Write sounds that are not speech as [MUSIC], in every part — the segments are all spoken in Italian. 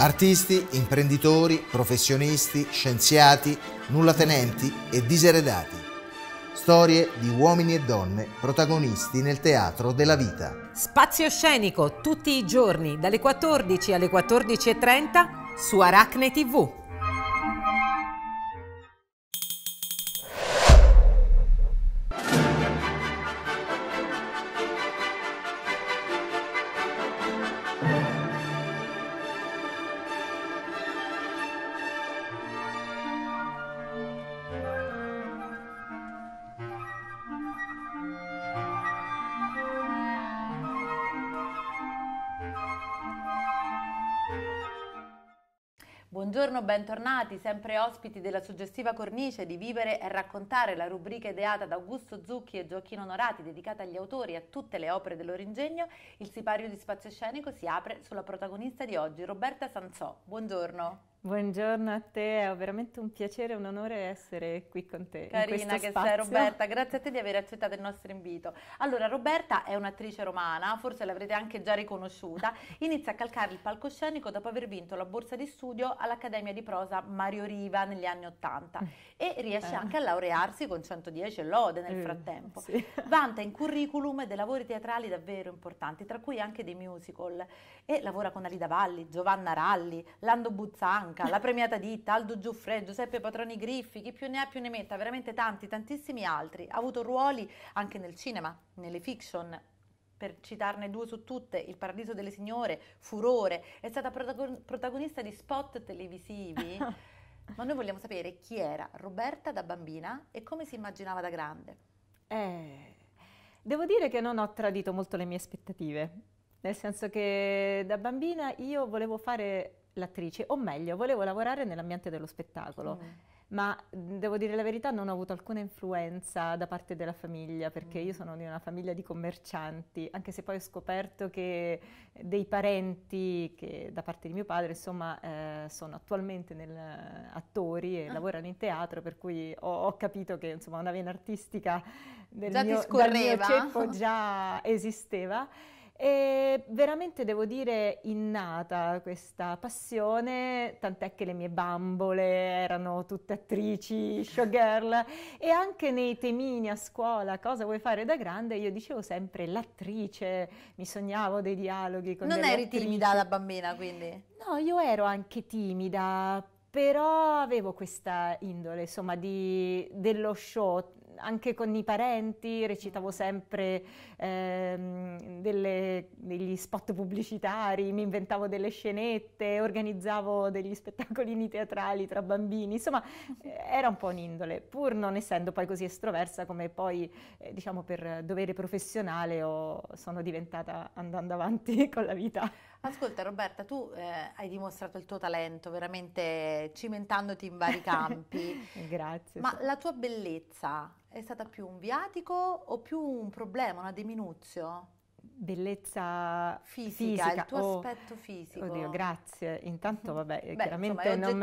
Artisti, imprenditori, professionisti, scienziati, nullatenenti e diseredati. Storie di uomini e donne protagonisti nel teatro della vita. Spazio scenico tutti i giorni dalle 14 alle 14.30 su Aracne TV. Buongiorno, bentornati, sempre ospiti della suggestiva cornice di Vivere e raccontare, la rubrica ideata da Augusto Zucchi e Gioacchino Norati, dedicata agli autori e a tutte le opere del loro ingegno. Il sipario di spazio scenico si apre sulla protagonista di oggi, Roberta Sansò. Buongiorno. Buongiorno a te, è veramente un piacere e un onore essere qui con te. Carina che spazio. sei Roberta, grazie a te di aver accettato il nostro invito. Allora, Roberta è un'attrice romana, forse l'avrete anche già riconosciuta, [LAUGHS] inizia a calcare il palcoscenico dopo aver vinto la borsa di studio all'Accademia di Prosa Mario Riva negli anni Ottanta mm. e riesce eh. anche a laurearsi con 110 lode nel mm, frattempo. [LAUGHS] Vanta in curriculum dei lavori teatrali davvero importanti, tra cui anche dei musical e lavora con Alida Valli, Giovanna Ralli, Lando Buzzango, Bianca, la premiata ditta, Aldo Giuffre, Giuseppe Patroni Griffi, chi più ne ha più ne metta, veramente tanti, tantissimi altri. Ha avuto ruoli anche nel cinema, nelle fiction, per citarne due su tutte, Il Paradiso delle Signore, Furore, è stata protagonista di spot televisivi. [LAUGHS] Ma noi vogliamo sapere chi era Roberta da bambina e come si immaginava da grande. Eh, devo dire che non ho tradito molto le mie aspettative, nel senso che da bambina io volevo fare l'attrice, o meglio, volevo lavorare nell'ambiente dello spettacolo. Mm. Ma devo dire la verità, non ho avuto alcuna influenza da parte della famiglia, perché io mm. sono di una famiglia di commercianti, anche se poi ho scoperto che dei parenti che da parte di mio padre, insomma, eh, sono attualmente nel, attori e ah. lavorano in teatro, per cui ho, ho capito che insomma, una vena artistica del già mio, mio ceppo già esisteva. E veramente devo dire innata questa passione, tant'è che le mie bambole erano tutte attrici, showgirl e anche nei temini a scuola, cosa vuoi fare da grande, io dicevo sempre l'attrice, mi sognavo dei dialoghi con Non eri attrici. timida da bambina quindi? No, io ero anche timida, però avevo questa indole, insomma, di, dello show, anche con i parenti recitavo mm. sempre ehm, delle, degli spot pubblicitari, mi inventavo delle scenette, organizzavo degli spettacolini teatrali tra bambini, insomma eh, era un po' un'indole, pur non essendo poi così estroversa come poi eh, diciamo per dovere professionale ho, sono diventata andando avanti [LAUGHS] con la vita. Ascolta Roberta, tu eh, hai dimostrato il tuo talento veramente cimentandoti in vari campi. [LAUGHS] Grazie. Ma sì. la tua bellezza è stata più un viatico o più un problema, una diminuzione? bellezza fisica, fisica, il tuo oh, aspetto fisico. Oddio, grazie. Intanto vabbè, Beh, chiaramente insomma, non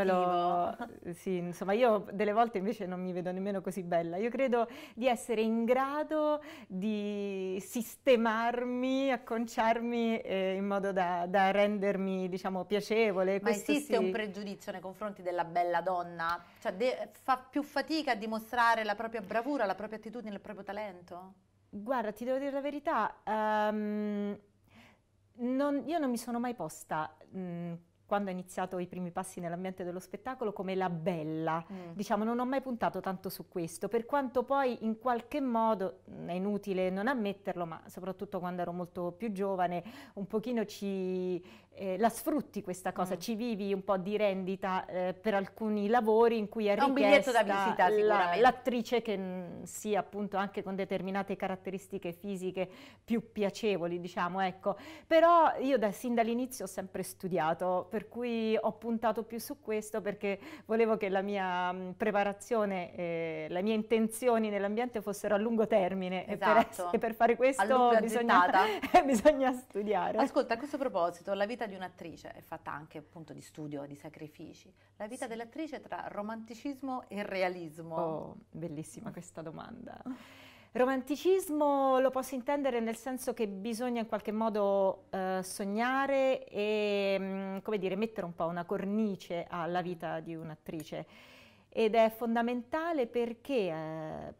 me lo sì, insomma, io delle volte invece non mi vedo nemmeno così bella. Io credo di essere in grado di sistemarmi, acconciarmi eh, in modo da, da, rendermi, diciamo, piacevole. Ma Questo esiste sì. un pregiudizio nei confronti della bella donna? Cioè de- fa più fatica a dimostrare la propria bravura, la propria attitudine, il proprio talento? Guarda, ti devo dire la verità, ehm, non- io non mi sono mai posta, mhmm quando ho iniziato i primi passi nell'ambiente dello spettacolo come la bella. Mm. Diciamo, non ho mai puntato tanto su questo, per quanto poi in qualche modo, è inutile non ammetterlo, ma soprattutto quando ero molto più giovane, un pochino ci, eh, la sfrutti questa cosa, mm. ci vivi un po' di rendita eh, per alcuni lavori in cui è richiesta un biglietto da visita, la, l'attrice che mh, mm, sia appunto anche con determinate caratteristiche fisiche più piacevoli, diciamo, ecco. Però io da, sin dall'inizio ho sempre studiato, per per cui ho puntato più su questo perché volevo che la mia mm, preparazione, eh, le mie intenzioni nell'ambiente fossero a lungo termine esatto. e, per esatto. essere, per fare questo bisogna, [LAUGHS] bisogna, studiare. Ascolta, a questo proposito, la vita di un'attrice è fatta anche appunto di studio, di sacrifici. La vita sì. dell'attrice tra romanticismo e realismo? Oh, bellissima questa domanda. Romanticismo lo posso intendere nel senso che bisogna in qualche modo eh, sognare e mm, come dire, mettere un po' una cornice alla vita di un'attrice ed è fondamentale perché eh,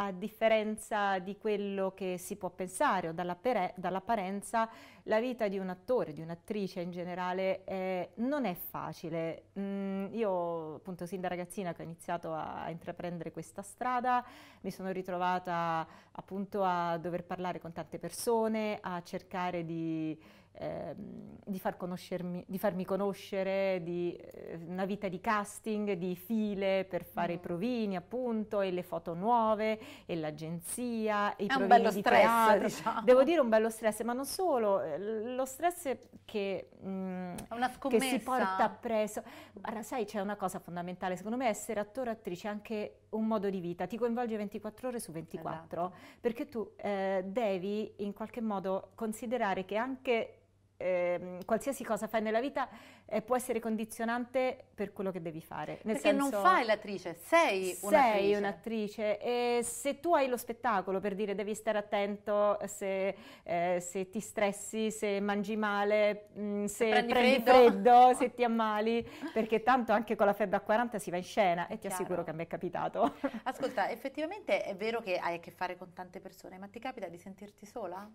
a differenza di quello che si può pensare o dall'apparenza, la vita di un attore, di un'attrice in generale, eh, non è facile. Mm, io, appunto, sin da ragazzina che ho iniziato a intraprendere questa strada, mi sono ritrovata appunto a dover parlare con tante persone, a cercare di Ehm, di, far di, farmi conoscere, di eh, una vita di casting, di file per fare mm. i provini appunto e le foto nuove e l'agenzia. E i È un bello stress, diciamo. Devo dire un bello stress, ma non solo, eh, lo stress che, mh, mm, che si porta appresso. Allora, sai, c'è una cosa fondamentale, secondo me essere attore o attrice è anche un modo di vita, ti coinvolge 24 ore su 24, esatto. perché tu eh, devi in qualche modo considerare che anche Ehm, qualsiasi cosa fai nella vita eh, può essere condizionante per quello che devi fare. Nel Perché senso, non fai l'attrice, sei, sei un'attrice. Sei un'attrice e se tu hai lo spettacolo per dire devi stare attento se, eh, se ti stressi, se mangi male, mh, mm, se, se, prendi, prendi freddo. freddo se ti ammali, perché tanto anche con la febbre a 40 si va in scena e ti Chiaro. assicuro che a me è capitato. Ascolta, effettivamente è vero che hai a che fare con tante persone, ma ti capita di sentirti sola?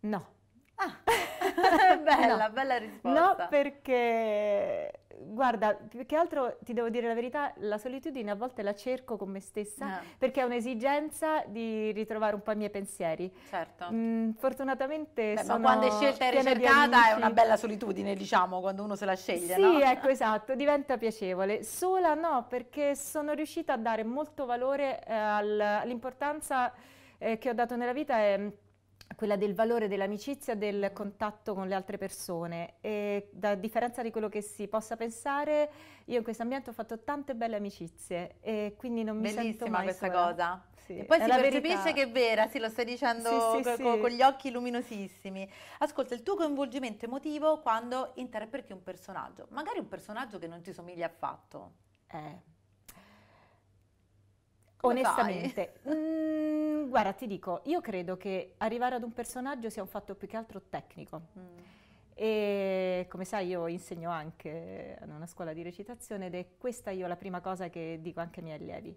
No. Ah, [LAUGHS] bella, no. bella risposta. No, perché, guarda, più che altro ti devo dire la verità, la solitudine a volte la cerco con me stessa, eh. perché è un'esigenza di ritrovare un po' i miei pensieri. Certo. Mm, fortunatamente Beh, sono Ma quando è scelta e ricercata è una bella solitudine, diciamo, quando uno se la sceglie, Sì, no? [LAUGHS] ecco, esatto, diventa piacevole. Sola no, perché sono riuscita a dare molto valore eh, all'importanza eh, che ho dato nella vita e ehm, quella del valore dell'amicizia, del contatto con le altre persone e da differenza di quello che si possa pensare, io in questo ambiente ho fatto tante belle amicizie e quindi non mi Bellissima sento mai questa sola. cosa. Sì. E poi si percepisce verità. che è vera, sì, lo stai dicendo sì, sì, co con gli occhi luminosissimi. Ascolta, il tuo coinvolgimento emotivo quando interpreti un personaggio, magari un personaggio che non ti somiglia affatto. Eh Onestamente, mm, guarda, ti dico, io credo che arrivare ad un personaggio sia un fatto più che altro tecnico. Mm. E come sai io insegno anche a una scuola di recitazione ed è questa io la prima cosa che dico anche ai miei allievi.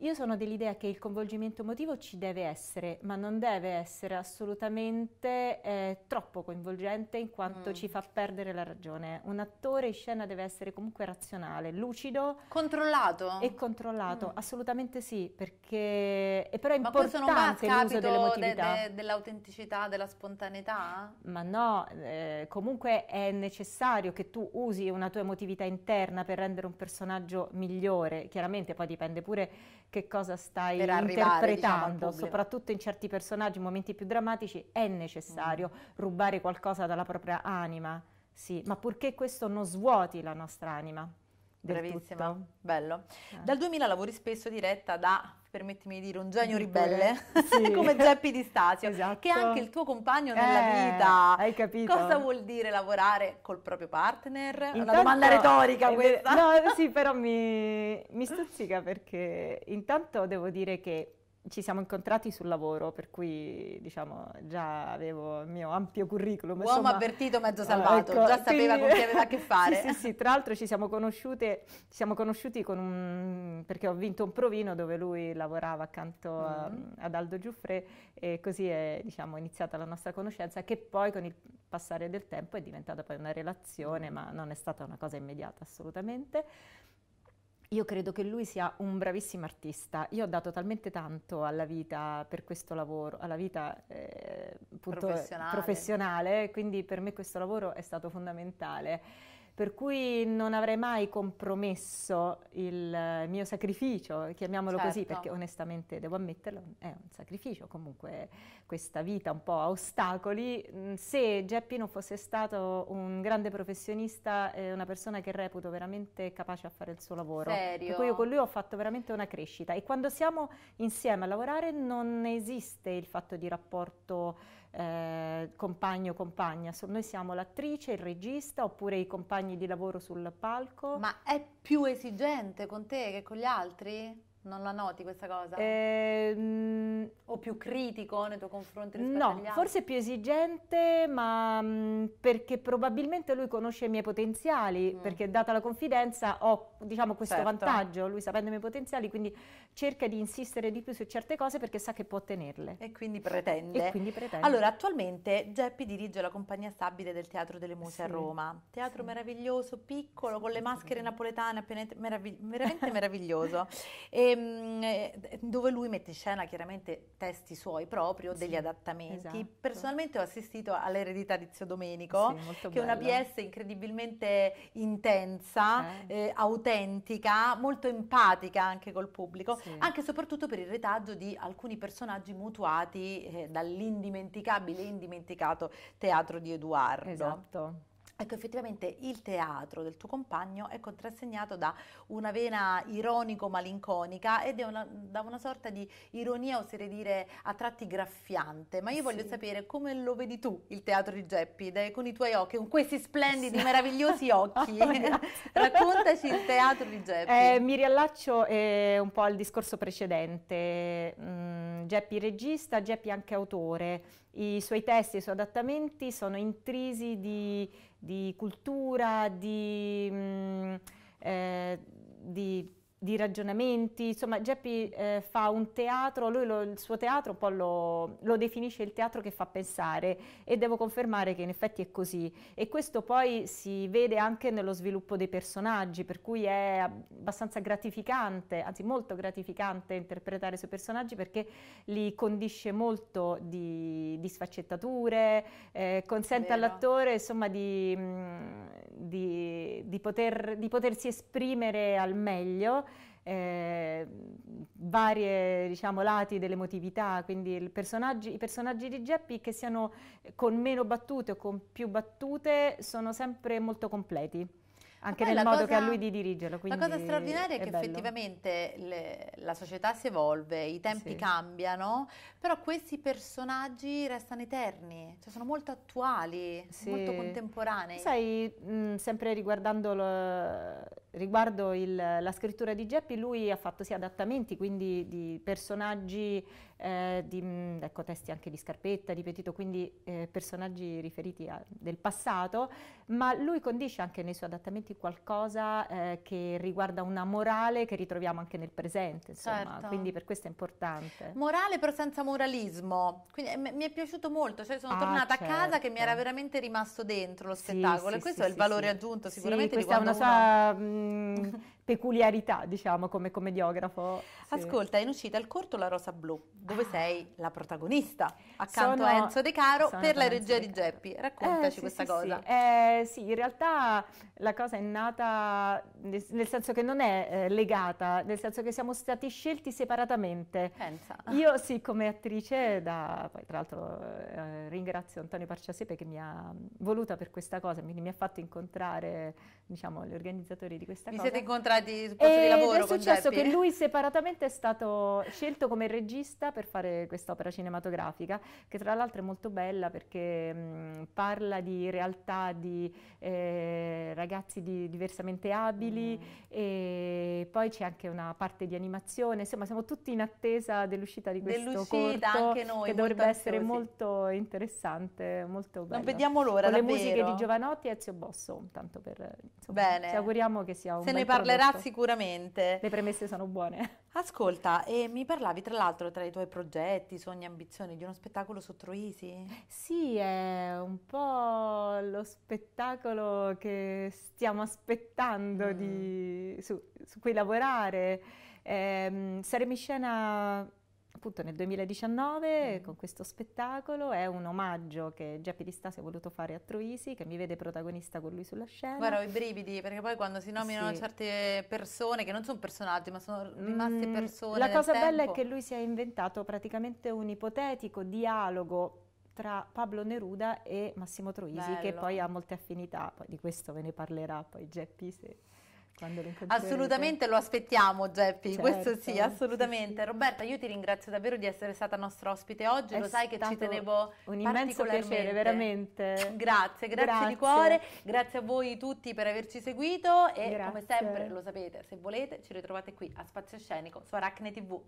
Io sono dell'idea che il coinvolgimento emotivo ci deve essere, ma non deve essere assolutamente eh, troppo coinvolgente in quanto mm. ci fa perdere la ragione. Un attore in scena deve essere comunque razionale, lucido. Controllato? E controllato, mm. assolutamente sì, perché è però è ma importante ma questo non va a l'uso De, de, dell'autenticità, della spontaneità? Ma no, eh, comunque è necessario che tu usi una tua emotività interna per rendere un personaggio migliore. Chiaramente poi dipende pure che cosa stai arrivare, diciamo, interpretando, diciamo, soprattutto in certi personaggi, in momenti più drammatici, è necessario mm. rubare qualcosa dalla propria anima, sì, ma purché questo non svuoti la nostra anima. Bravissima, tutto. bello. Eh. Dal 2000 lavori spesso diretta da permettimi di dire, un genio ribelle, [LAUGHS] sì. come Geppi di Stasio, esatto. che è anche il tuo compagno nella eh, vita. Hai capito? Cosa vuol dire lavorare col proprio partner? Intanto, Una domanda retorica questa. No, sì, [LAUGHS] però mi, mi stuzzica perché intanto devo dire che ci siamo incontrati sul lavoro, per cui diciamo già avevo il mio ampio curriculum. Uomo insomma, avvertito, mezzo ah, salvato, ecco, già sapeva quindi, con chi aveva a che fare. [LAUGHS] sì, sì, sì, tra l'altro ci siamo conosciute, ci siamo conosciuti con un, perché ho vinto un provino dove lui lavorava accanto mm-hmm. a, mm. ad Aldo Giuffre e così è diciamo, iniziata la nostra conoscenza che poi con il passare del tempo è diventata poi una relazione, mm-hmm. ma non è stata una cosa immediata assolutamente. Io credo che lui sia un bravissimo artista. Io ho dato talmente tanto alla vita per questo lavoro, alla vita eh, appunto, eh, professionale. professionale, quindi per me questo lavoro è stato fondamentale per cui non avrei mai compromesso il mio sacrificio, chiamiamolo certo. così, perché onestamente devo ammetterlo, è un sacrificio comunque questa vita un po' a ostacoli. Mm, se Geppi non fosse stato un grande professionista, eh, una persona che reputo veramente capace a fare il suo lavoro, Serio? per cui io con lui ho fatto veramente una crescita e quando siamo insieme a lavorare non esiste il fatto di rapporto eh, compagno o compagna, so, noi siamo l'attrice, il regista oppure i compagni di lavoro sul palco. Ma è più esigente con te che con gli altri? Non la noti questa cosa? Ehm, o più critico nei tuoi confronti rispetto no, agli altri? No, forse più esigente, ma mh, mm, perché probabilmente lui conosce i miei potenziali, mm. perché data la confidenza ho diciamo, questo certo. vantaggio, lui sapendo i miei potenziali, quindi cerca di insistere di più su certe cose perché sa che può ottenerle. E quindi pretende. E quindi pretende. Allora, attualmente Geppi dirige la compagnia stabile del Teatro delle Muse sì. a Roma. Teatro sì. meraviglioso, piccolo, con le maschere napoletane, appena, meravigli- veramente [LAUGHS] meraviglioso. E, Ehm, eh, dove lui mette in scena chiaramente testi suoi proprio, degli sì, adattamenti. Esatto. Personalmente ho assistito all'eredità di Zio Domenico, sì, che bella. è una pièce incredibilmente intensa, eh. Eh, autentica, molto empatica anche col pubblico, sì. anche e soprattutto per il retaggio di alcuni personaggi mutuati eh, dall'indimenticabile e indimenticato teatro di Eduardo. Esatto. Ecco, effettivamente il teatro del tuo compagno è contrassegnato da una vena ironico-malinconica ed è una, da una sorta di ironia, oserei dire, a tratti graffiante. Ma io sì. voglio sapere come lo vedi tu il teatro di Geppi, con i tuoi occhi, con questi splendidi, sì. meravigliosi [LAUGHS] occhi. Oh, Raccontaci il teatro di Geppi. Eh, mi riallaccio eh, un po' al discorso precedente. Mm Geppi regista, Geppi anche autore. I suoi testi e i suoi adattamenti sono intrisi di, di cultura, di, mh, mm, eh, di di ragionamenti, insomma Geppi eh, fa un teatro, lui lo, il suo teatro un lo, lo, definisce il teatro che fa pensare e devo confermare che in effetti è così e questo poi si vede anche nello sviluppo dei personaggi per cui è abbastanza gratificante, anzi molto gratificante interpretare i suoi personaggi perché li condisce molto di, di sfaccettature, eh, consente all'attore insomma di, mm, di, di, poter, di potersi esprimere al meglio eh, vari diciamo, lati dell'emotività, quindi personaggi, i personaggi di Geppi che siano con meno battute o con più battute sono sempre molto completi anche nel modo cosa, che ha lui di dirigerlo. La cosa straordinaria è, è che bello. effettivamente le, la società si evolve, i tempi sì. cambiano, però questi personaggi restano eterni, cioè sono molto attuali, sì. molto contemporanei. Sai, mh, sempre riguardando lo, Riguardo il, la scrittura di Geppi, lui ha fatto sì adattamenti, quindi di personaggi eh, di mm, ecco, testi anche di Scarpetta, di Petito, quindi eh, personaggi riferiti a, del passato, ma lui condisce anche nei suoi adattamenti qualcosa eh, che riguarda una morale che ritroviamo anche nel presente, insomma, certo. quindi per questo è importante. Morale però senza moralismo, quindi, eh, mi è piaciuto molto, cioè sono ah, tornata certo. a casa che mi era certo. veramente rimasto dentro lo spettacolo sì, e questo sì, è il valore sì, aggiunto sicuramente. Sì, questa è una sua... Uno... Mm, [LAUGHS] peculiarità, diciamo, come commediografo. Sì. Ascolta, è in uscita il corto La Rosa Blu, dove ah. sei la protagonista, accanto sono, a Enzo De Caro per la regia di Geppi. Raccontaci eh, sì, questa sì, cosa. Eh, sì. in realtà la cosa è nata nel, senso che non è eh, legata, nel senso che siamo stati scelti separatamente. Pensa. Io sì, come attrice, da, poi tra l'altro eh, ringrazio Antonio Parciasepe che mi ha voluta per questa cosa, quindi mi ha fatto incontrare, diciamo, gli organizzatori di questa Mi cosa. Vi siete incontrati di posto e di lavoro. È successo che lui separatamente è stato scelto come regista per fare quest'opera cinematografica, che tra l'altro è molto bella perché mh, parla di realtà di eh, ragazzi di diversamente abili mm. e poi c'è anche una parte di animazione, insomma siamo tutti in attesa dell'uscita di questo dell'uscita, corto anche noi, che dovrebbe ansiosi. essere molto interessante, molto bello. Non vediamo l'ora, Con davvero. le musiche di Giovanotti e Ezio Bosso, tanto per... Insomma, Bene. Ci auguriamo che sia un Se ne parlerà Esatto. Ah, sicuramente. Le premesse sono buone. Ascolta, e mi parlavi tra l'altro tra i tuoi progetti, sogni, ambizioni di uno spettacolo su Troisi? Sì, è un po' lo spettacolo che stiamo aspettando mm. di, su, su, cui lavorare. Eh, saremo in scena appunto nel 2019 mm. con questo spettacolo, è un omaggio che Geppi di Stasi ha voluto fare a Troisi, che mi vede protagonista con lui sulla scena. Guarda, ho i brividi, perché poi quando si nominano sì. certe persone, che non sono personaggi, ma sono rimaste mm, persone. La cosa tempo. bella è che lui si è inventato praticamente un ipotetico dialogo tra Pablo Neruda e Massimo Troisi, Bello. che poi ha molte affinità, poi di questo ve ne parlerà poi Geppi se assolutamente lo aspettiamo Geppi, certo, questo sì, assolutamente. Certo, sì, sì. Roberta, io ti ringrazio davvero di essere stata nostra ospite oggi, È lo sai che ci tenevo un immenso piacere, veramente. Grazie, [LAUGHS] grazie, grazie, di cuore, grazie a voi tutti per averci seguito e grazie. come sempre lo sapete, se volete ci ritrovate qui a Spazio Scenico su Aracne TV.